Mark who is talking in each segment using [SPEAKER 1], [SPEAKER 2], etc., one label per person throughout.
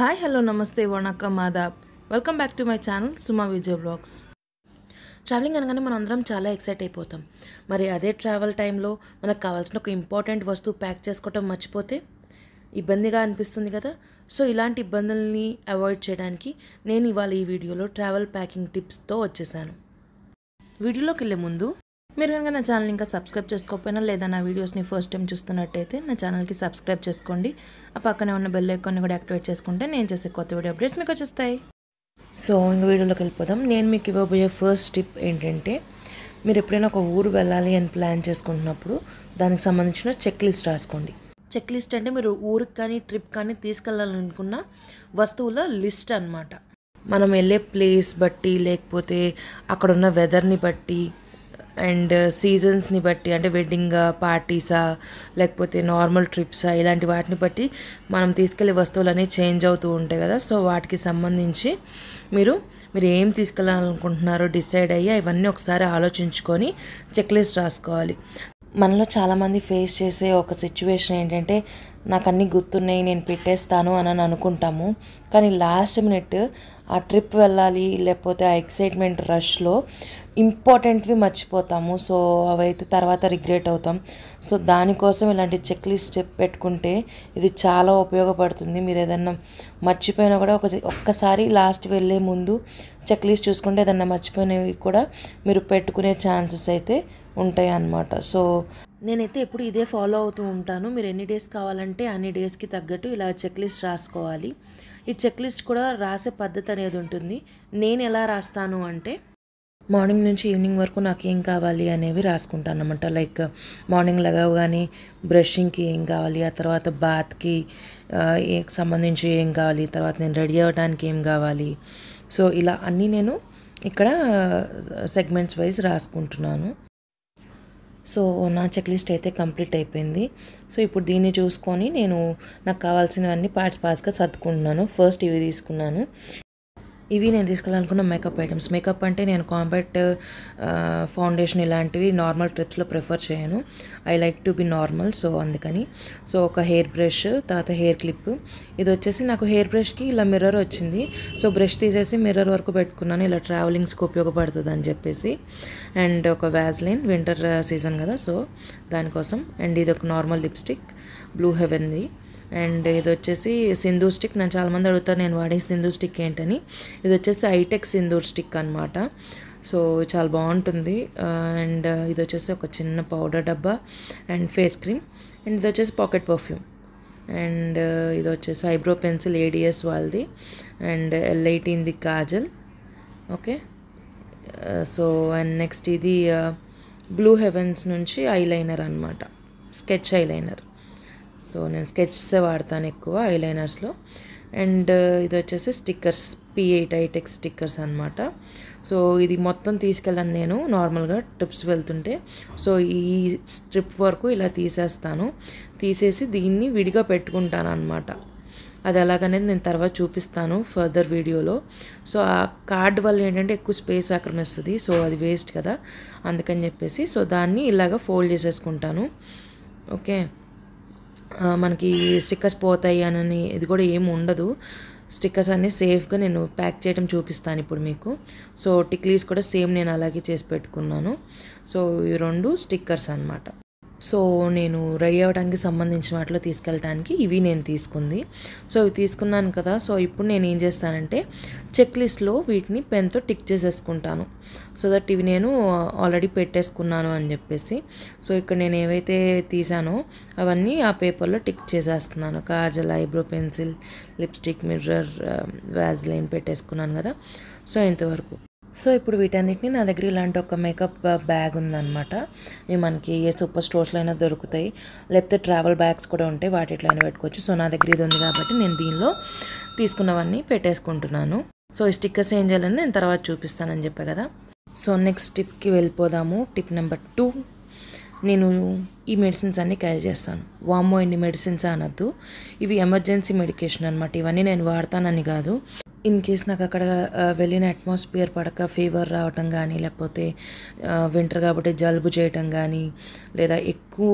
[SPEAKER 1] hi hello namaste vanakkam మాదాబ్ welcome back to my channel Suma Vijaya vlogs travelling అనగానే మనం అందరం చాలా ఎక్సైట్ అయిపోతాం మరి అదే ట్రావెల్ టైంలో మనకు కావాల్సిన ఒక ఇంపార్టెంట్ వస్తువు ప్యాక్ చేసుకోవటం మర్చిపోతే ఇబ్బందిగా అనిపిస్తుంది కదా సో ఇలాంటి ఇబ్బందుల్ని అవాయిడ్ చేయడానికి నేను ఇవాళ ఈ వీడియోలో ట్రావెల్ ప్యాకింగ్ టిప్స్తో వచ్చేసాను వీడియోలోకి వెళ్ళే ముందు మీరు కనుక నా ఛానల్ ఇంకా సబ్స్క్రైబ్ చేసుకోకపోయినా లేదా నా వీడియోస్ని ఫస్ట్ టైం చూస్తున్నట్టయితే నా ఛానల్కి సబ్స్క్రైబ్ చేసుకోండి ఆ పక్కనే ఉన్న బెల్ ఐకాన్ని కూడా యాక్టివేట్ చేసుకుంటే నేను చేసే కొత్త వీడియో అప్డేట్స్ మీకు వచ్చేస్తాయి సో ఇంక వీడియోలోకి వెళ్ళిపోదాం నేను మీకు ఇవ్వబోయే ఫస్ట్ టిప్ ఏంటంటే మీరు ఎప్పుడైనా ఒక ఊరు వెళ్ళాలి అని ప్లాన్ చేసుకుంటున్నప్పుడు దానికి సంబంధించిన చెక్ లిస్ట్ రాసుకోండి చెక్ లిస్ట్ అంటే మీరు ఊరికి కానీ ట్రిప్ కానీ తీసుకెళ్ళాలనుకున్న వస్తువుల లిస్ట్ అనమాట మనం వెళ్ళే ప్లేస్ బట్టి లేకపోతే అక్కడున్న వెదర్ని బట్టి అండ్ సీజన్స్ని బట్టి అంటే వెడ్డింగ్ పార్టీసా లేకపోతే నార్మల్ ట్రిప్సా ఇలాంటి వాటిని బట్టి మనం తీసుకెళ్లే వస్తువులు అనేవి చేంజ్ అవుతూ ఉంటాయి కదా సో వాటికి సంబంధించి మీరు మీరు ఏం తీసుకెళ్ళాలనుకుంటున్నారో డిసైడ్ అయ్యి ఇవన్నీ ఒకసారి ఆలోచించుకొని చెక్ లిస్ట్ రాసుకోవాలి మనలో చాలామంది ఫేస్ చేసే ఒక సిచ్యువేషన్ ఏంటంటే నాకు అన్నీ గుర్తున్నాయి నేను పెట్టేస్తాను అని అనుకుంటాము కానీ లాస్ట్ మినిట్ ఆ ట్రిప్ వెళ్ళాలి లేకపోతే ఆ ఎక్సైట్మెంట్ రష్లో ఇంపార్టెంట్వి మర్చిపోతాము సో అవైతే తర్వాత రిగ్రెట్ అవుతాం సో దానికోసం ఇలాంటి చెక్ లిస్ట్ పెట్టుకుంటే ఇది చాలా ఉపయోగపడుతుంది మీరు ఏదన్నా మర్చిపోయినా కూడా ఒక ఒక్కసారి లాస్ట్ వెళ్ళే ముందు చెక్ లిస్ట్ చూసుకుంటే ఏదన్నా మర్చిపోయినవి కూడా మీరు పెట్టుకునే ఛాన్సెస్ అయితే ఉంటాయి అన్నమాట సో నేనైతే ఎప్పుడు ఇదే ఫాలో అవుతూ ఉంటాను మీరు ఎన్ని డేస్ కావాలంటే అన్ని డేస్కి తగ్గట్టు ఇలా చెక్ లిస్ట్ రాసుకోవాలి ఈ చెక్ లిస్ట్ కూడా రాసే పద్ధతి అనేది ఉంటుంది నేను ఎలా రాస్తాను అంటే మార్నింగ్ నుంచి ఈవినింగ్ వరకు నాకు ఏం కావాలి అనేవి రాసుకుంటాను అనమాట లైక్ మార్నింగ్ కానీ బ్రషింగ్కి ఏం కావాలి ఆ తర్వాత బాత్కి సంబంధించి ఏం కావాలి తర్వాత నేను రెడీ అవ్వడానికి ఏం కావాలి సో ఇలా అన్నీ నేను ఇక్కడ సెగ్మెంట్స్ వైజ్ రాసుకుంటున్నాను సో నా చెక్ లిస్ట్ అయితే కంప్లీట్ అయిపోయింది సో ఇప్పుడు దీన్ని చూసుకొని నేను నాకు కావాల్సినవన్నీ పార్ట్స్ పార్ట్స్గా సర్దుకుంటున్నాను ఫస్ట్ ఇవి తీసుకున్నాను ఇవి నేను తీసుకెళ్ళాలనుకున్న మేకప్ ఐటమ్స్ మేకప్ అంటే నేను కాంపాక్ట్ ఫౌండేషన్ uh, ఇలాంటివి నార్మల్ ట్రిప్స్లో ప్రిఫర్ చేయను I like to be normal so అందుకని సో ఒక హెయిర్ బ్రష్ తర్వాత హెయిర్ క్లిప్ ఇది వచ్చేసి నాకు హెయిర్ బ్రష్కి ఇలా మిర్రర్ వచ్చింది సో బ్రష్ తీసేసి మిర్రర్ వరకు పెట్టుకున్నాను ఇలా ట్రావెలింగ్స్కి ఉపయోగపడుతుంది అని చెప్పేసి అండ్ ఒక వ్యాజ్లైన్ వింటర్ సీజన్ కదా సో దానికోసం అండ్ ఇది ఒక నార్మల్ లిప్స్టిక్ బ్లూ హెవెన్ది అండ్ ఇది వచ్చేసి సింధూర్ స్టిక్ నేను చాలామంది అడుగుతారు నేను వాడే సింధూర్ స్టిక్ ఏంటని ఇది వచ్చేసి హైటెక్ సింధూర్ స్టిక్ అనమాట సో చాలా బాగుంటుంది అండ్ ఇది వచ్చేసి ఒక చిన్న పౌడర్ డబ్బా అండ్ ఫేస్ క్రీమ్ అండ్ ఇది వచ్చేసి పాకెట్ పర్ఫ్యూమ్ అండ్ ఇది వచ్చేసి ఐబ్రో పెన్సిల్ ఏడిఎస్ వాళ్ళది and L kajal okay so and next ఇది బ్లూ హెవెన్స్ నుంచి ఐలైనర్ అనమాట స్కెచ్ ఐలైనర్ సో నేను స్కెచ్స్ వాడతాను ఎక్కువ ఐలైనర్స్లో అండ్ uh, ఇది వచ్చేసి స్టిక్కర్స్ పి ఎయిట్ ఐటెక్ స్టిక్కర్స్ అనమాట సో ఇది మొత్తం తీసుకెళ్ళాను నేను నార్మల్గా ట్రిప్స్ వెళ్తుంటే సో ఈ స్ట్రిప్ వరకు ఇలా తీసేస్తాను తీసేసి దీన్ని విడిగా పెట్టుకుంటాను అనమాట అది ఎలాగనేది నేను తర్వాత చూపిస్తాను ఫర్దర్ వీడియోలో సో ఆ కార్డ్ వల్ల ఏంటంటే ఎక్కువ స్పేస్ ఆక్రమిస్తుంది సో అది వేస్ట్ కదా అందుకని చెప్పేసి సో దాన్ని ఇలాగ ఫోల్డ్ చేసేసుకుంటాను ఓకే మనకి స్టిక్కర్స్ పోతాయి అని ఇది కూడా ఏమి ఉండదు స్టిక్కర్స్ అన్నీ సేఫ్గా నేను ప్యాక్ చేయడం చూపిస్తాను ఇప్పుడు మీకు సో టిక్లీస్ కూడా సేమ్ నేను అలాగే చేసి పెట్టుకున్నాను సో ఈ రెండు స్టిక్కర్స్ అనమాట సో నేను రెడీ అవ్వడానికి సంబంధించిన వాటిలో తీసుకెళ్ళటానికి ఇవి నేను తీసుకుంది సో ఇవి తీసుకున్నాను కదా సో ఇప్పుడు నేను ఏం చేస్తానంటే చెక్ లిస్ట్లో వీటిని పెన్తో టిక్ చేసేసుకుంటాను సో దట్ ఇవి నేను ఆల్రెడీ పెట్టేసుకున్నాను అని చెప్పేసి సో ఇక్కడ నేను ఏవైతే తీసానో అవన్నీ ఆ పేపర్లో టిక్ చేసేస్తున్నాను kajal eyebrow pencil lipstick mirror vaseline పెట్టేసుకున్నాను కదా సో ఇంతవరకు సో ఇప్పుడు వీటన్నిటిని నా దగ్గర ఇలాంటి ఒక మేకప్ బ్యాగ్ ఉందనమాట ఇవి మనకి ఏ సూపర్ స్టోర్స్లో అయినా దొరుకుతాయి లేకపోతే ట్రావెల్ బ్యాగ్స్ కూడా ఉంటాయి వాటి అయినా పెట్టుకోవచ్చు సో నా దగ్గర ఇది ఉంది కాబట్టి నేను దీనిలో తీసుకున్నవన్నీ పెట్టేసుకుంటున్నాను సో ఈ స్టిక్కర్స్ ఏం చేయాలని నేను తర్వాత చూపిస్తానని చెప్పా కదా సో నెక్స్ట్ టిప్కి వెళ్ళిపోదాము టిప్ నెంబర్ టూ నేను ఈ మెడిసిన్స్ అన్నీ క్యారీ చేస్తాను వామో ఎన్ని మెడిసిన్స్ అనొద్దు ఇవి ఎమర్జెన్సీ మెడికేషన్ అనమాట ఇవన్నీ నేను వాడతానని కాదు ఇన్ కేస్ నాకు అక్కడ వెళ్ళిన అట్మాస్ఫియర్ పడక ఫీవర్ రావటం కానీ లేకపోతే వింటర్ కాబట్టి జలుబు చేయటం కానీ లేదా ఎక్కువ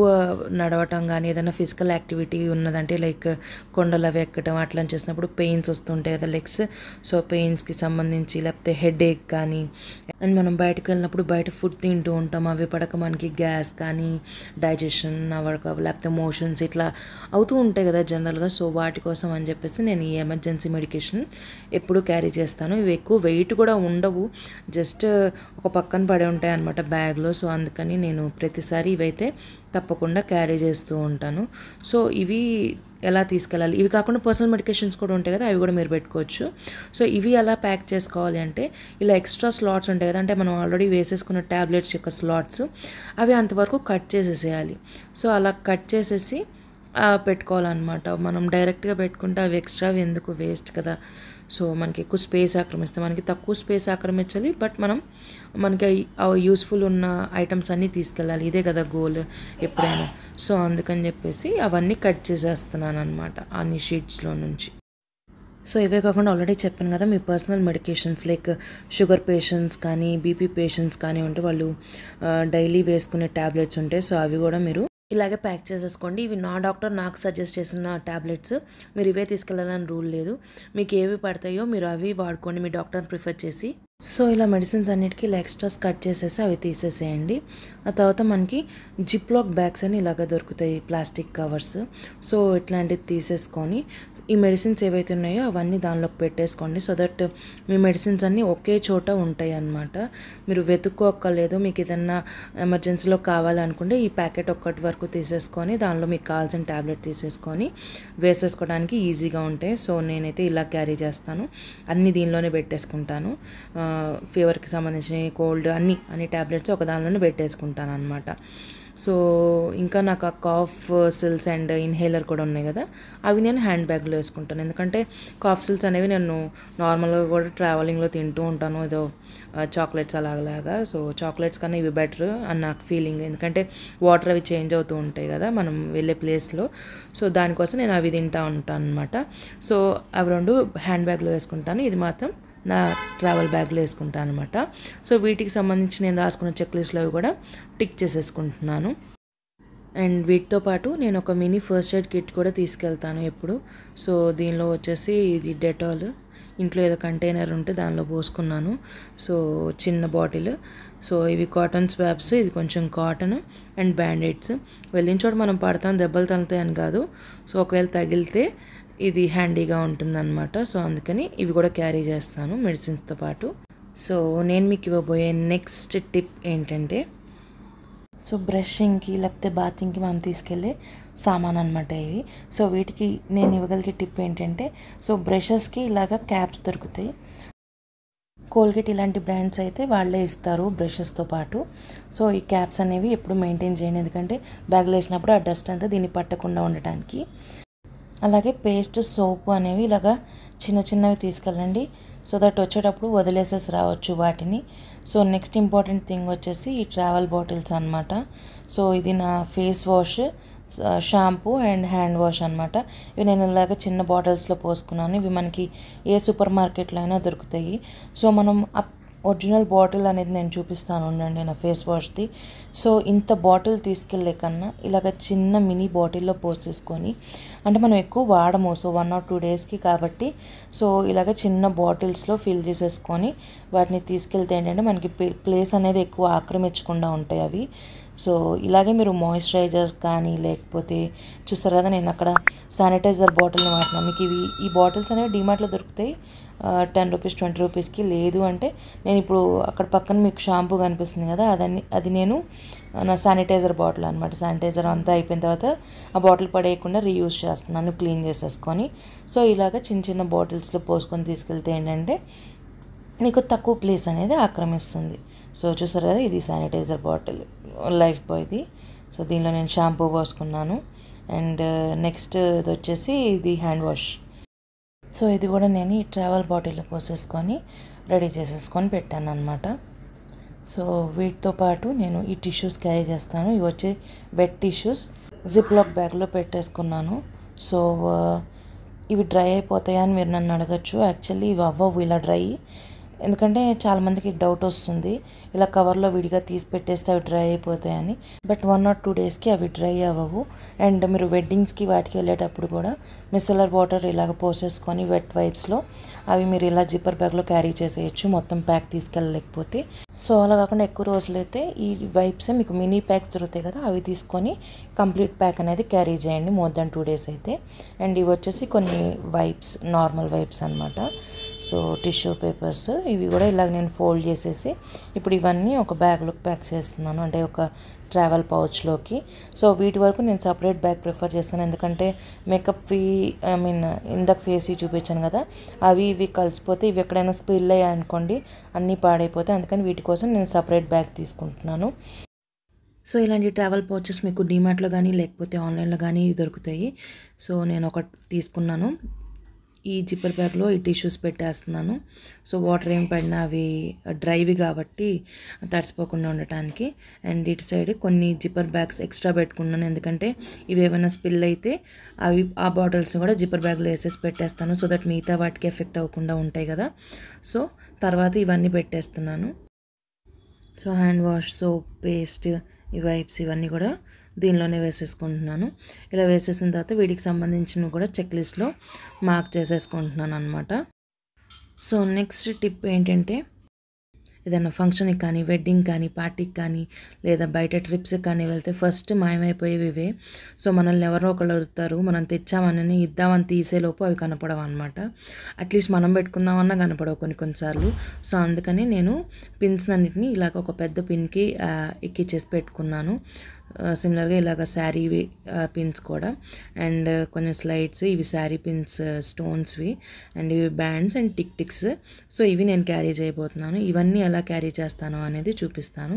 [SPEAKER 1] నడవటం కానీ ఏదైనా ఫిజికల్ యాక్టివిటీ ఉన్నదంటే లైక్ కొండలు అవి ఎక్కడం అట్లా చేసినప్పుడు పెయిన్స్ వస్తుంటాయి కదా లెగ్స్ సో పెయిన్స్కి సంబంధించి లేకపోతే హెడ్ ఏక్ కానీ అండ్ మనం బయటకు వెళ్ళినప్పుడు బయట ఫుడ్ తింటూ ఉంటాం అవి పడక మనకి గ్యాస్ కానీ డైజెస్ట్ డైజెషన్ అవ్వక లేకపోతే మోషన్స్ ఇట్లా అవుతూ ఉంటాయి కదా జనరల్గా సో వాటి కోసం అని చెప్పేసి నేను ఈ ఎమర్జెన్సీ మెడికేషన్ ఎప్పుడు క్యారీ చేస్తాను ఇవి ఎక్కువ వెయిట్ కూడా ఉండవు జస్ట్ uh, ఒక పక్కన పడే ఉంటాయి అనమాట బ్యాగ్లో సో అందుకని నేను ప్రతిసారి ఇవైతే తప్పకుండా క్యారీ చేస్తూ ఉంటాను సో ఇవి ఎలా తీసుకెళ్ళాలి ఇవి కాకుండా పర్సనల్ మెడికేషన్స్ కూడా ఉంటాయి కదా అవి కూడా మీరు పెట్టుకోవచ్చు సో ఇవి ఎలా ప్యాక్ చేసుకోవాలి అంటే ఇలా ఎక్స్ట్రా స్లాట్స్ ఉంటాయి కదా అంటే మనం ఆల్రెడీ వేసేసుకున్న ట్యాబ్లెట్స్ యొక్క స్లాట్స్ అవి అంతవరకు కట్ చేసేసేయాలి సో అలా కట్ చేసేసి పెట్టుకోవాలన్నమాట మనం డైరెక్ట్గా పెట్టుకుంటే అవి ఎక్స్ట్రా ఎందుకు వేస్ట్ కదా సో మనకి ఎక్కువ స్పేస్ ఆక్రమిస్తే మనకి తక్కువ స్పేస్ ఆక్రమించాలి బట్ మనం మనకి యూస్ఫుల్ ఉన్న ఐటమ్స్ అన్నీ తీసుకెళ్ళాలి ఇదే కదా గోల్ ఎప్పుడైనా సో అందుకని చెప్పేసి అవన్నీ కట్ చేసేస్తున్నాను అనమాట అన్ని షీట్స్లో నుంచి సో ఇవే కాకుండా ఆల్రెడీ చెప్పాను కదా మీ personal medications like sugar patients కానీ బీపీ పేషెంట్స్ కానీ ఉంటే వాళ్ళు డైలీ వేసుకునే ట్యాబ్లెట్స్ ఉంటాయి సో అవి కూడా మీరు ఇలాగే ప్యాక్ చేసేసుకోండి ఇవి నా డాక్టర్ నాకు సజెస్ట్ చేసిన ట్యాబ్లెట్స్ మీరు ఇవే తీసుకెళ్ళాలని రూల్ లేదు మీకు ఏవి పడతాయో మీరు అవి వాడుకోండి మీ డాక్టర్ని ప్రిఫర్ చేసి సో ఇలా మెడిసిన్స్ అన్నిటికీ ఇలా ఎక్స్ట్రాస్ కట్ చేసేసి అవి తీసేసేయండి ఆ తర్వాత మనకి జిప్లాక్ బ్యాగ్స్ అని ఇలాగ దొరుకుతాయి ప్లాస్టిక్ కవర్స్ సో ఇట్లాంటివి తీసేసుకొని ఈ మెడిసిన్స్ ఏవైతే ఉన్నాయో అవన్నీ దానిలోకి పెట్టేసుకోండి సో దట్ మీ మెడిసిన్స్ అన్నీ ఒకే చోట ఉంటాయి అన్నమాట మీరు వెతుక్కోక్కర్లేదు మీకు ఏదన్నా ఎమర్జెన్సీలో కావాలనుకుంటే ఈ ప్యాకెట్ ఒక్కటి వరకు తీసేసుకొని దానిలో మీకు కావాల్సిన ట్యాబ్లెట్ తీసేసుకొని వేసేసుకోవడానికి ఈజీగా ఉంటాయి సో నేనైతే ఇలా క్యారీ చేస్తాను అన్నీ దీనిలోనే పెట్టేసుకుంటాను ఫీవర్కి సంబంధించిన కోల్డ్ అన్నీ అన్ని ట్యాబ్లెట్స్ ఒక దానిలోనే పెట్టేసుకుంటాను అనమాట సో ఇంకా నాకు ఆ కాఫ్ సిల్స్ అండ్ ఇన్హేలర్ కూడా ఉన్నాయి కదా అవి నేను హ్యాండ్ బ్యాగ్లో వేసుకుంటాను ఎందుకంటే కాఫ్ సిల్స్ అనేవి నేను నార్మల్గా కూడా ట్రావెలింగ్లో తింటూ ఉంటాను ఏదో చాక్లెట్స్ అలాగలాగా సో చాక్లెట్స్ కన్నా ఇవి బెటర్ అని నాకు ఫీలింగ్ ఎందుకంటే వాటర్ అవి చేంజ్ అవుతూ ఉంటాయి కదా మనం వెళ్ళే ప్లేస్లో సో దానికోసం నేను అవి తింటూ ఉంటాను అనమాట సో అవి రెండు హ్యాండ్ బ్యాగ్లో వేసుకుంటాను ఇది మాత్రం నా ట్రావెల్ బ్యాగ్లో వేసుకుంటాను అనమాట సో వీటికి సంబంధించి నేను రాసుకున్న చెక్ అవి కూడా టిక్ చేసేసుకుంటున్నాను అండ్ వీటితో పాటు నేను ఒక మినీ ఫస్ట్ ఎయిడ్ కిట్ కూడా తీసుకెళ్తాను ఎప్పుడు సో దీనిలో వచ్చేసి ఇది డెటాల్ ఇంట్లో ఏదో కంటైనర్ ఉంటే దానిలో పోసుకున్నాను సో చిన్న బాటిల్ సో ఇవి కాటన్ స్వాబ్స్ ఇది కొంచెం కాటన్ అండ్ బ్యాండేడ్స్ వెళ్ళిన చోట మనం పడతాం దెబ్బలు తగులుతాయని కాదు సో ఒకవేళ తగిలితే ఇది హ్యాండీగా ఉంటుందన్నమాట సో అందుకని ఇవి కూడా క్యారీ చేస్తాను మెడిసిన్స్తో పాటు సో నేను మీకు ఇవ్వబోయే నెక్స్ట్ టిప్ ఏంటంటే సో బ్రషింగ్కి లేకపోతే బాతింగ్కి మనం తీసుకెళ్ళే సామాన్ అనమాట ఇవి సో వీటికి నేను ఇవ్వగలిగే టిప్ ఏంటంటే సో బ్రషెస్కి ఇలాగ క్యాప్స్ దొరుకుతాయి కోల్గేట్ ఇలాంటి బ్రాండ్స్ అయితే వాళ్ళే ఇస్తారు బ్రషెస్తో పాటు సో ఈ క్యాప్స్ అనేవి ఎప్పుడు మెయింటైన్ చేయండి ఎందుకంటే బ్యాగ్లో వేసినప్పుడు ఆ డస్ట్ అంతా దీన్ని పట్టకుండా ఉండటానికి అలాగే పేస్ట్ సోపు అనేవి ఇలాగ చిన్న చిన్నవి తీసుకెళ్ళండి సో దట్ వచ్చేటప్పుడు వదిలేసేసి రావచ్చు వాటిని సో నెక్స్ట్ ఇంపార్టెంట్ థింగ్ వచ్చేసి ఈ ట్రావెల్ బాటిల్స్ అనమాట సో ఇది నా face wash shampoo and hand wash అనమాట ఇవి నేను ఇలాగ చిన్న బాటిల్స్లో పోసుకున్నాను ఇవి మనకి ఏ సూపర్ మార్కెట్లో అయినా దొరుకుతాయి సో మనం అప్ ఒరిజినల్ బాటిల్ అనేది నేను చూపిస్తాను ఉండండి నా ఫేస్ వాష్ది సో ఇంత బాటిల్ తీసుకెళ్ళేకన్నా కన్నా ఇలాగ చిన్న మినీ బాటిల్లో పోసేసుకొని అంటే మనం ఎక్కువ వాడము సో వన్ ఆర్ టూ డేస్కి కాబట్టి సో ఇలాగ చిన్న బాటిల్స్లో ఫిల్ చేసేసుకొని వాటిని తీసుకెళ్తే ఏంటంటే మనకి ప్లేస్ అనేది ఎక్కువ ఆక్రమించకుండా ఉంటాయి అవి సో ఇలాగే మీరు మాయిశ్చరైజర్ కానీ లేకపోతే చూస్తారు కదా నేను అక్కడ శానిటైజర్ బాటిల్ని వాడుతున్నాను మీకు ఇవి ఈ బాటిల్స్ అనేవి డిమార్ట్లో దొరుకుతాయి టెన్ రూపీస్ ట్వంటీ రూపీస్కి లేదు అంటే నేను ఇప్పుడు అక్కడ పక్కన మీకు షాంపూ కనిపిస్తుంది కదా అదని అది నేను నా శానిటైజర్ బాటిల్ అనమాట శానిటైజర్ అంతా అయిపోయిన తర్వాత ఆ బాటిల్ పడేయకుండా రీయూజ్ చేస్తున్నాను క్లీన్ చేసేసుకొని సో ఇలాగ చిన్న చిన్న బాటిల్స్లో పోసుకొని తీసుకెళ్తే ఏంటంటే మీకు తక్కువ ప్లేస్ అనేది ఆక్రమిస్తుంది సో చూసారు కదా ఇది శానిటైజర్ బాటిల్ లైఫ్ బాయ్ది సో దీనిలో నేను షాంపూ పోసుకున్నాను అండ్ uh, నెక్స్ట్ ఇది వచ్చేసి ఇది హ్యాండ్ వాష్ సో ఇది కూడా నేను ఈ ట్రావెల్ బాటిల్లో పోసేసుకొని రెడీ చేసేసుకొని పెట్టాను అనమాట సో వీటితో పాటు నేను ఈ టిష్యూస్ క్యారీ చేస్తాను ఇవి వచ్చి వెట్ టిష్యూస్ జిప్ లాక్ బ్యాగ్లో పెట్టేసుకున్నాను సో uh, ఇవి డ్రై అయిపోతాయా అని మీరు నన్ను అడగచ్చు యాక్చువల్లీ ఇవి అవ్వవు ఇలా డ్రై ఎందుకంటే చాలామందికి డౌట్ వస్తుంది ఇలా కవర్లో విడిగా తీసి పెట్టేస్తే అవి డ్రై అయిపోతాయని బట్ వన్ ఆర్ టూ డేస్కి అవి డ్రై అవ్వవు అండ్ మీరు వెడ్డింగ్స్కి వాటికి వెళ్ళేటప్పుడు కూడా మిసలర్ వాటర్ ఇలాగ పోసేసుకొని వెట్ వైప్స్లో అవి మీరు ఇలా జిప్పర్ బ్యాగ్లో క్యారీ చేసేయచ్చు మొత్తం ప్యాక్ తీసుకెళ్ళలేకపోతే సో అలా కాకుండా ఎక్కువ రోజులైతే ఈ వైప్సే మీకు మినీ ప్యాక్స్ దొరుకుతాయి కదా అవి తీసుకొని కంప్లీట్ ప్యాక్ అనేది క్యారీ చేయండి మోర్ దాన్ టూ డేస్ అయితే అండ్ ఇవి వచ్చేసి కొన్ని వైప్స్ నార్మల్ వైప్స్ అనమాట సో టిష్యూ పేపర్స్ ఇవి కూడా ఇలాగ నేను ఫోల్డ్ చేసేసి ఇప్పుడు ఇవన్నీ ఒక బ్యాగ్లో ప్యాక్ చేస్తున్నాను అంటే ఒక ట్రావెల్ పౌచ్లోకి సో వీటి వరకు నేను సపరేట్ బ్యాగ్ ప్రిఫర్ చేస్తాను ఎందుకంటే మేకప్వి ఐ మీన్ ఇందాక ఫేస్ చూపించాను కదా అవి ఇవి కలిసిపోతే ఇవి ఎక్కడైనా స్పిల్ అయ్యాయి అనుకోండి అన్నీ పాడైపోతాయి అందుకని వీటి కోసం నేను సపరేట్ బ్యాగ్ తీసుకుంటున్నాను సో ఇలాంటి ట్రావెల్ పౌచెస్ మీకు డిమార్ట్లో కానీ లేకపోతే ఆన్లైన్లో కానీ దొరుకుతాయి సో నేను ఒకటి తీసుకున్నాను ఈ జిప్పర్ బ్యాగ్లో ఈ టిష్యూస్ పెట్టేస్తున్నాను సో వాటర్ ఏం పడినా అవి డ్రైవి కాబట్టి తడిసిపోకుండా ఉండటానికి అండ్ ఇటు సైడ్ కొన్ని జిప్పర్ బ్యాగ్స్ ఎక్స్ట్రా పెట్టుకున్నాను ఎందుకంటే ఇవి ఏమైనా స్పిల్ అయితే అవి ఆ బాటిల్స్ కూడా జిప్పర్ బ్యాగ్లో వేసేసి పెట్టేస్తాను సో దట్ మిగతా వాటికి ఎఫెక్ట్ అవ్వకుండా ఉంటాయి కదా సో తర్వాత ఇవన్నీ పెట్టేస్తున్నాను so hand wash soap paste ఈ వైప్స్ ఇవన్నీ కూడా దీనిలోనే వేసేసుకుంటున్నాను ఇలా వేసేసిన తర్వాత వీటికి సంబంధించినవి కూడా చెక్ లిస్ట్లో మార్క్ చేసేసుకుంటున్నాను అనమాట సో నెక్స్ట్ టిప్ ఏంటంటే ఏదైనా ఫంక్షన్కి కానీ వెడ్డింగ్ కానీ పార్టీకి కానీ లేదా బయట ట్రిప్స్కి కానీ వెళ్తే ఫస్ట్ మాయమైపోయేవి ఇవే సో మనల్ని ఎవరో ఒకళ్ళు అడుగుతారు మనం తెచ్చామని ఇద్దామని తీసేలోపు అవి కనపడవు అనమాట అట్లీస్ట్ మనం పెట్టుకుందామన్నా కనపడవు కొన్ని కొన్నిసార్లు సో అందుకని నేను పిన్స్ అన్నిటిని ఇలాగ ఒక పెద్ద పిన్కి ఎక్కిచ్చేసి పెట్టుకున్నాను సిమిలర్గా ఇలాగ శారీ పిన్స్ కూడా అండ్ కొన్ని స్లైడ్స్ ఇవి శారీ పిన్స్ స్టోన్స్వి అండ్ ఇవి bands and tick ticks so ఇవి నేను క్యారీ చేయబోతున్నాను ఇవన్నీ ఎలా క్యారీ చేస్తాను అనేది చూపిస్తాను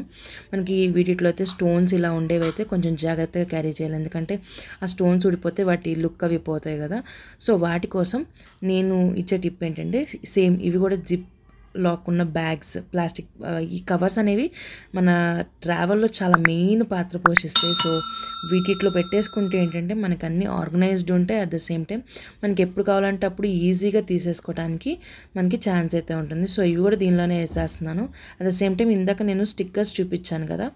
[SPEAKER 1] మనకి వీటిలో అయితే స్టోన్స్ ఇలా ఉండేవైతే కొంచెం జాగ్రత్తగా క్యారీ చేయాలి ఎందుకంటే ఆ స్టోన్స్ ఊడిపోతే వాటి లుక్ అవి పోతాయి కదా సో వాటి కోసం నేను ఇచ్చే టిప్ ఏంటంటే సేమ్ ఇవి కూడా జిప్ లాక్కున్న బ్యాగ్స్ ప్లాస్టిక్ ఈ కవర్స్ అనేవి మన ట్రావెల్లో చాలా మెయిన్ పాత్ర పోషిస్తాయి సో వీటిలో పెట్టేసుకుంటే ఏంటంటే మనకు అన్నీ ఆర్గనైజ్డ్ ఉంటాయి అట్ ద సేమ్ టైం మనకి ఎప్పుడు కావాలంటే అప్పుడు ఈజీగా తీసేసుకోవడానికి మనకి ఛాన్స్ అయితే ఉంటుంది సో ఇవి కూడా దీనిలోనే వేసేస్తున్నాను అట్ ద సేమ్ టైం ఇందాక నేను స్టిక్కర్స్ చూపించాను కదా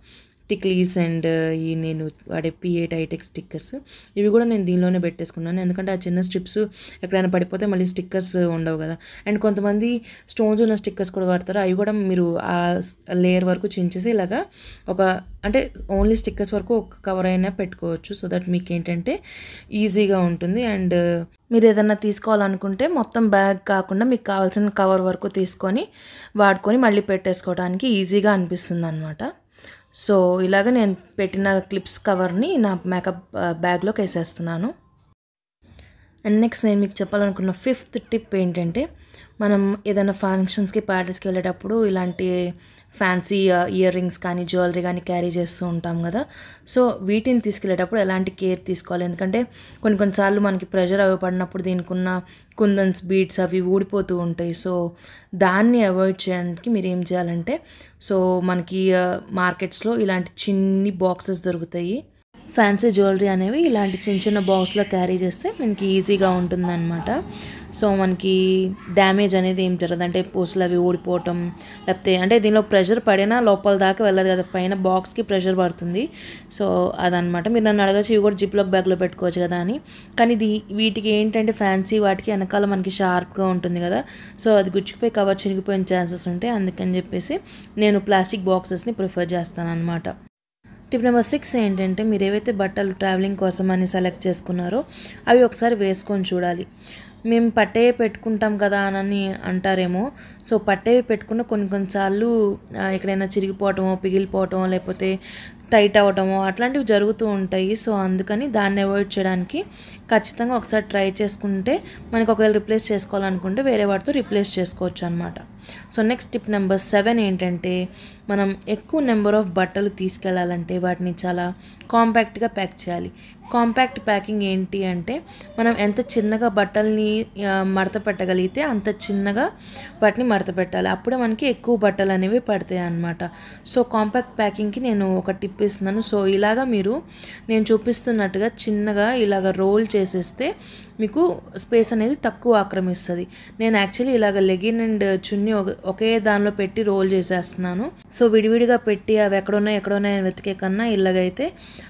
[SPEAKER 1] టిక్లీస్ అండ్ ఈ నేను వాడే పిఏట్ టైటెక్ స్టిక్కర్స్ ఇవి కూడా నేను దీనిలోనే పెట్టేసుకున్నాను ఎందుకంటే ఆ చిన్న స్ట్రిప్స్ ఎక్కడైనా పడిపోతే మళ్ళీ స్టిక్కర్స్ ఉండవు కదా అండ్ కొంతమంది స్టోన్స్ ఉన్న స్టిక్కర్స్ కూడా వాడతారు అవి కూడా మీరు ఆ లేయర్ వరకు చించేసి ఇలాగా ఒక అంటే ఓన్లీ స్టిక్కర్స్ వరకు ఒక కవర్ అయినా పెట్టుకోవచ్చు సో దట్ మీకు ఏంటంటే ఈజీగా ఉంటుంది అండ్ మీరు ఏదన్నా తీసుకోవాలనుకుంటే మొత్తం బ్యాగ్ కాకుండా మీకు కావాల్సిన కవర్ వరకు తీసుకొని వాడుకొని మళ్ళీ పెట్టేసుకోవడానికి ఈజీగా అనిపిస్తుంది అనమాట సో ఇలాగ నేను పెట్టిన క్లిప్స్ కవర్ని నా మేకప్ బ్యాగ్లోకి వేసేస్తున్నాను అండ్ నెక్స్ట్ నేను మీకు చెప్పాలనుకున్న ఫిఫ్త్ టిప్ ఏంటంటే మనం ఏదైనా ఫంక్షన్స్కి పార్టీస్కి వెళ్ళేటప్పుడు ఇలాంటి ఫ్యాన్సీ ఇయర్ రింగ్స్ కానీ జ్యువెలరీ కానీ క్యారీ చేస్తూ ఉంటాం కదా సో వీటిని తీసుకెళ్ళేటప్పుడు ఎలాంటి కేర్ తీసుకోవాలి ఎందుకంటే కొన్ని కొన్నిసార్లు మనకి ప్రెషర్ అవి పడినప్పుడు దీనికి ఉన్న కుందన్స్ బీడ్స్ అవి ఊడిపోతూ ఉంటాయి సో దాన్ని అవాయిడ్ చేయడానికి మీరు ఏం చేయాలంటే సో మనకి మార్కెట్స్లో uh, ఇలాంటి చిన్ని బాక్సెస్ దొరుకుతాయి ఫ్యాన్సీ జ్యువెలరీ అనేవి ఇలాంటి చిన్న చిన్న బాక్స్లో క్యారీ చేస్తే మనకి ఈజీగా ఉంటుందన్నమాట సో మనకి డ్యామేజ్ అనేది ఏం జరగదు అంటే పూసలు అవి ఊడిపోవటం లేకపోతే అంటే దీనిలో ప్రెషర్ పడినా లోపల దాకా వెళ్ళదు కదా పైన బాక్స్కి ప్రెషర్ పడుతుంది సో అదనమాట మీరు నన్ను అడగచ్చు ఇవి కూడా జిప్లోక్ బ్యాగ్లో పెట్టుకోవచ్చు కదా అని కానీ ఇది వీటికి ఏంటంటే ఫ్యాన్సీ వాటికి వెనకాల మనకి షార్ప్గా ఉంటుంది కదా సో అది గుచ్చుకుపోయి కవర్ చినిగిపోయిన ఛాన్సెస్ ఉంటాయి అందుకని చెప్పేసి నేను ప్లాస్టిక్ బాక్సెస్ని ప్రిఫర్ చేస్తాను అనమాట టిప్ నెంబర్ సిక్స్ ఏంటంటే మీరు ఏవైతే బట్టలు ట్రావెలింగ్ కోసం అని సెలెక్ట్ చేసుకున్నారో అవి ఒకసారి వేసుకొని చూడాలి మేము పట్టేవి పెట్టుకుంటాం కదా అని అంటారేమో సో పట్టేవి పెట్టుకున్న కొన్ని కొన్నిసార్లు ఎక్కడైనా చిరిగిపోవటమో పిగిలిపోవటమో లేకపోతే టైట్ అవ్వటమో అట్లాంటివి జరుగుతూ ఉంటాయి సో అందుకని దాన్ని అవాయిడ్ చేయడానికి ఖచ్చితంగా ఒకసారి ట్రై చేసుకుంటే మనకు ఒకవేళ రిప్లేస్ చేసుకోవాలనుకుంటే వేరే వాటితో రిప్లేస్ చేసుకోవచ్చు అనమాట so next tip number seven ఏంటంటే మనం ఎక్కువ నెంబర్ ఆఫ్ బట్టలు తీసుకెళ్లాలంటే వాటిని చాలా కాంపాక్ట్గా ప్యాక్ చేయాలి కాంపాక్ట్ ప్యాకింగ్ ఏంటి అంటే మనం ఎంత చిన్నగా బట్టల్ని మడత పెట్టగలిగితే అంత చిన్నగా వాటిని మడత పెట్టాలి అప్పుడే మనకి ఎక్కువ బట్టలు అనేవి పడతాయి అన్నమాట సో కాంపాక్ట్ ప్యాకింగ్కి నేను ఒక టిప్ ఇస్తున్నాను సో ఇలాగా మీరు నేను చూపిస్తున్నట్టుగా చిన్నగా ఇలాగ రోల్ చేసేస్తే మీకు స్పేస్ అనేది తక్కువ ఆక్రమిస్తుంది నేను యాక్చువల్లీ ఇలాగ లెగిన్ అండ్ చున్నీ ఒకే దానిలో పెట్టి రోల్ చేసేస్తున్నాను సో విడివిడిగా పెట్టి అవి ఎక్కడున్నాయి ఎక్కడున్నాయి వెతికే కన్నా ఇలాగైతే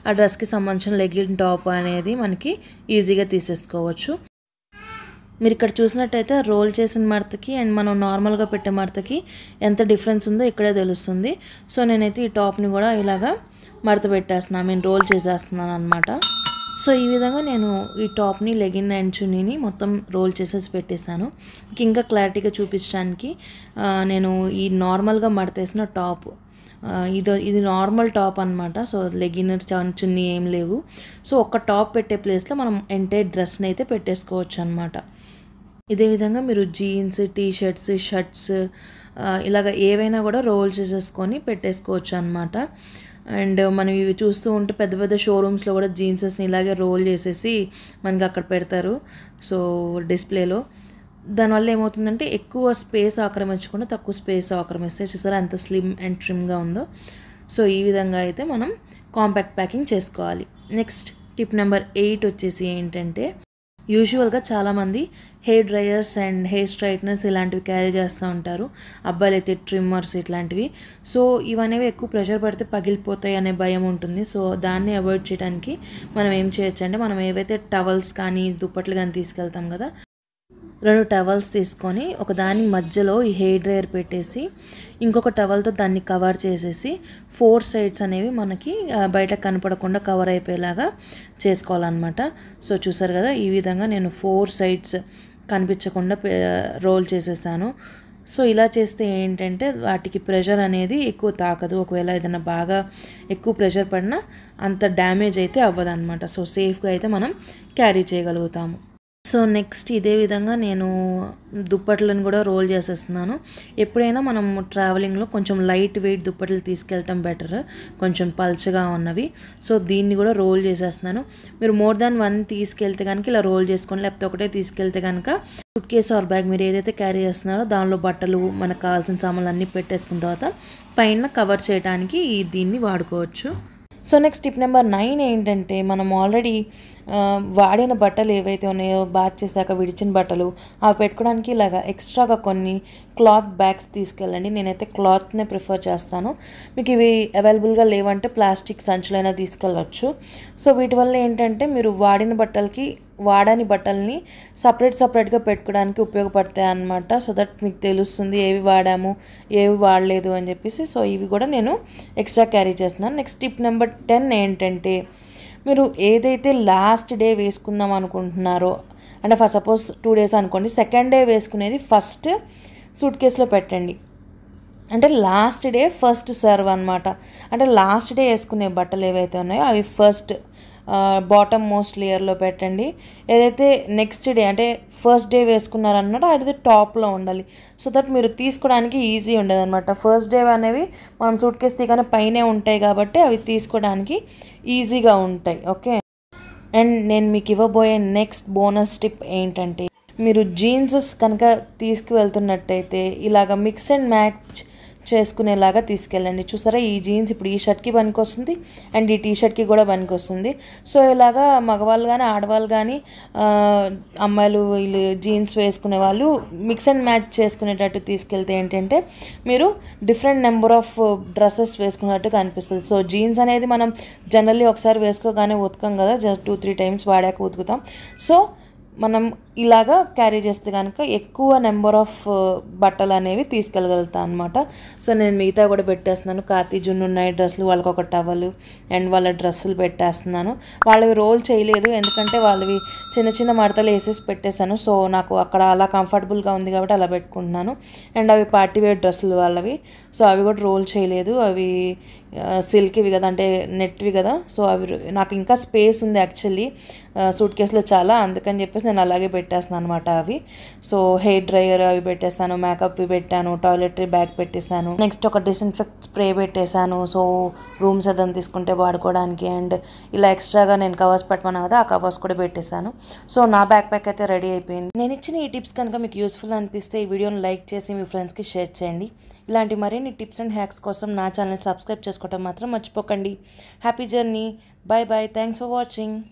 [SPEAKER 1] ఆ డ్రెస్కి సంబంధించిన లెగిన్ టాప్ అనేది మనకి ఈజీగా తీసేసుకోవచ్చు మీరు ఇక్కడ చూసినట్టయితే రోల్ చేసిన మడతకి అండ్ మనం నార్మల్గా పెట్టే మడతకి ఎంత డిఫరెన్స్ ఉందో ఇక్కడే తెలుస్తుంది సో నేనైతే ఈ టాప్ని కూడా ఇలాగా మడత పెట్టేస్తున్నాను మీన్ రోల్ చేసేస్తున్నాను అనమాట సో ఈ విధంగా నేను ఈ టాప్ని లెగిన్ అండ్ చున్నీని మొత్తం రోల్ చేసేసి పెట్టేశాను ఇంకా క్లారిటీగా చూపించడానికి నేను ఈ నార్మల్గా మడతేసిన టాప్ ఇది ఇది నార్మల్ టాప్ అనమాట సో లెగినర్స్ చున్నీ ఏం లేవు సో ఒక టాప్ పెట్టే ప్లేస్లో మనం ఎంటైర్ డ్రెస్ని అయితే పెట్టేసుకోవచ్చు అనమాట ఇదే విధంగా మీరు జీన్స్ టీషర్ట్స్ షర్ట్స్ షర్ట్స్ ఇలాగ ఏవైనా కూడా రోల్ చేసేసుకొని పెట్టేసుకోవచ్చు అనమాట అండ్ మనం ఇవి చూస్తూ ఉంటే పెద్ద పెద్ద షోరూమ్స్లో కూడా జీన్సెస్ని ఇలాగే రోల్ చేసేసి మనకి అక్కడ పెడతారు సో డిస్ప్లేలో దానివల్ల ఏమవుతుందంటే ఎక్కువ స్పేస్ ఆక్రమించకుండా తక్కువ స్పేస్ ఆక్రమిస్తే చూసారా ఎంత స్లిమ్ అండ్ ట్రిమ్గా ఉందో సో ఈ విధంగా అయితే మనం కాంపాక్ట్ ప్యాకింగ్ చేసుకోవాలి నెక్స్ట్ టిప్ నెంబర్ ఎయిట్ వచ్చేసి ఏంటంటే యూజువల్గా చాలామంది hair dryers and hair straighteners ఇలాంటివి క్యారీ చేస్తూ ఉంటారు అబ్బాయిలు అయితే ట్రిమ్మర్స్ ఇట్లాంటివి సో ఇవనేవి ఎక్కువ ప్రెషర్ పడితే పగిలిపోతాయి అనే భయం ఉంటుంది సో దాన్ని అవాయిడ్ చేయడానికి మనం ఏం చేయొచ్చు అంటే మనం ఏవైతే టవల్స్ కానీ దుప్పట్లు కానీ తీసుకెళ్తాం కదా రెండు టవల్స్ తీసుకొని ఒక దాని మధ్యలో ఈ హెయిర్ డ్రైయర్ పెట్టేసి ఇంకొక టవల్తో దాన్ని కవర్ చేసేసి ఫోర్ సైడ్స్ అనేవి మనకి బయట కనపడకుండా కవర్ అయిపోయేలాగా చేసుకోవాలన్నమాట సో చూసారు కదా ఈ విధంగా నేను ఫోర్ సైడ్స్ కనిపించకుండా రోల్ చేసేసాను సో ఇలా చేస్తే ఏంటంటే వాటికి ప్రెషర్ అనేది ఎక్కువ తాకదు ఒకవేళ ఏదైనా బాగా ఎక్కువ ప్రెషర్ పడినా అంత డ్యామేజ్ అయితే అవ్వదు సో సేఫ్గా అయితే మనం క్యారీ చేయగలుగుతాము సో నెక్స్ట్ ఇదే విధంగా నేను దుప్పట్లను కూడా రోల్ చేసేస్తున్నాను ఎప్పుడైనా మనం ట్రావెలింగ్లో కొంచెం లైట్ వెయిట్ దుప్పట్లు తీసుకెళ్ళటం బెటర్ కొంచెం పల్చగా ఉన్నవి సో దీన్ని కూడా రోల్ చేసేస్తున్నాను మీరు మోర్ దాన్ వన్ తీసుకెళ్తే కనుక ఇలా రోల్ చేసుకోండి లేకపోతే ఒకటే తీసుకెళ్తే కనుక ఫుడ్ కేస్ ఆర్ బ్యాగ్ మీరు ఏదైతే క్యారీ చేస్తున్నారో దానిలో బట్టలు మనకు కావాల్సిన సామాన్లు అన్నీ పెట్టేసుకున్న తర్వాత పైన కవర్ చేయడానికి దీన్ని వాడుకోవచ్చు so next tip number nine ఏంటంటే మనం ఆల్రెడీ వాడిన బట్టలు ఏవైతే ఉన్నాయో బాత్ చేశాక విడిచిన బట్టలు అవి పెట్టుకోవడానికి ఇలాగా ఎక్స్ట్రాగా కొన్ని క్లాత్ బ్యాగ్స్ తీసుకెళ్ళండి నేనైతే క్లాత్నే ప్రిఫర్ చేస్తాను మీకు ఇవి అవైలబుల్గా లేవంటే ప్లాస్టిక్ సంచులైనా తీసుకెళ్ళచ్చు సో వీటి వల్ల ఏంటంటే మీరు వాడిన బట్టలకి వాడని బట్టల్ని సపరేట్ సపరేట్గా పెట్టుకోవడానికి ఉపయోగపడతాయి అనమాట సో దట్ మీకు తెలుస్తుంది ఏవి వాడాము ఏవి వాడలేదు అని చెప్పేసి సో ఇవి కూడా నేను ఎక్స్ట్రా క్యారీ చేస్తున్నాను నెక్స్ట్ టిప్ నెంబర్ టెన్ ఏంటంటే మీరు ఏదైతే లాస్ట్ డే వేసుకుందాం అనుకుంటున్నారో అంటే ఫస్ట్ సపోజ్ టూ డేస్ అనుకోండి సెకండ్ డే వేసుకునేది ఫస్ట్ సూట్ కేసులో పెట్టండి అంటే లాస్ట్ డే ఫస్ట్ సర్వ్ అనమాట అంటే లాస్ట్ డే వేసుకునే బట్టలు ఏవైతే ఉన్నాయో అవి ఫస్ట్ బాటమ్ మోస్ట్ లేయర్లో పెట్టండి ఏదైతే నెక్స్ట్ డే అంటే ఫస్ట్ డే వేసుకున్నారనమాట అది టాప్లో ఉండాలి సో దట్ మీరు తీసుకోవడానికి ఈజీ ఉండదు అనమాట ఫస్ట్ డే అనేవి మనం సూట్ కేసు తీగానే పైనే ఉంటాయి కాబట్టి అవి తీసుకోవడానికి ఈజీగా ఉంటాయి ఓకే అండ్ నేను మీకు ఇవ్వబోయే నెక్స్ట్ బోనస్ టిప్ ఏంటంటే మీరు జీన్స్ కనుక తీసుకువెళ్తున్నట్టయితే ఇలాగ మిక్స్ అండ్ మ్యాచ్ చేసుకునేలాగా తీసుకెళ్ళండి చూసారా ఈ జీన్స్ ఇప్పుడు ఈ షర్ట్కి పనికొస్తుంది అండ్ ఈ టీ షర్ట్కి కూడా పనికొస్తుంది సో ఇలాగా మగవాళ్ళు కానీ ఆడవాళ్ళు కానీ అమ్మాయిలు వీళ్ళు జీన్స్ వేసుకునే వాళ్ళు మిక్స్ అండ్ మ్యాచ్ చేసుకునేటట్టు తీసుకెళ్తే ఏంటంటే మీరు డిఫరెంట్ నెంబర్ ఆఫ్ డ్రెస్సెస్ వేసుకున్నట్టు కనిపిస్తుంది సో జీన్స్ అనేది మనం జనరల్లీ ఒకసారి వేసుకోగానే ఉతకం కదా జస్ట్ టూ త్రీ టైమ్స్ వాడాక ఉతుకుతాం సో మనం ఇలాగా క్యారీ చేస్తే కనుక ఎక్కువ నెంబర్ ఆఫ్ uh, బట్టలు అనేవి తీసుకెళ్ళగలుగుతాను అనమాట సో నేను మిగతా కూడా పెట్టేస్తున్నాను కాతి జున్ను ఉన్నాయి డ్రెస్సులు వాళ్ళకి ఒక టవల్ అండ్ వాళ్ళ డ్రెస్సులు పెట్టేస్తున్నాను వాళ్ళవి రోల్ చేయలేదు ఎందుకంటే వాళ్ళవి చిన్న చిన్న మడతలు వేసేసి పెట్టేశాను సో నాకు అక్కడ అలా కంఫర్టబుల్గా ఉంది కాబట్టి అలా పెట్టుకుంటున్నాను అండ్ అవి పార్టీ వేర్ డ్రెస్సులు వాళ్ళవి సో అవి కూడా రోల్ చేయలేదు అవి సిల్క్వి కదా అంటే నెట్వి కదా సో అవి నాకు ఇంకా స్పేస్ ఉంది యాక్చువల్లీ సూట్ కేసులో చాలా అందుకని చెప్పేసి నేను అలాగే పెట్టేస్తాను అనమాట అవి సో హెయిర్ డ్రైయర్ అవి పెట్టేస్తాను మేకప్ పెట్టాను టాయిలెటరీ బ్యాగ్ పెట్టేశాను నెక్స్ట్ ఒక డిస్ఇన్ఫెక్ట్ స్ప్రే పెట్టేశాను సో రూమ్స్ అదని తీసుకుంటే వాడుకోవడానికి అండ్ ఇలా ఎక్స్ట్రాగా నేను కవర్స్ పెట్టమని కదా ఆ కవర్స్ కూడా పెట్టేశాను సో నా బ్యాక్ ప్యాక్ అయితే రెడీ అయిపోయింది నేను ఇచ్చిన ఈ టిప్స్ కనుక మీకు యూస్ఫుల్ అనిపిస్తే ఈ వీడియోని లైక్ చేసి మీ ఫ్రెండ్స్కి షేర్ చేయండి ఇలాంటి మరిన్ని టిప్స్ అండ్ హ్యాక్స్ కోసం నా ఛానల్ని సబ్స్క్రైబ్ చేసుకోవడం మాత్రం మర్చిపోకండి happy journey bye bye thanks for watching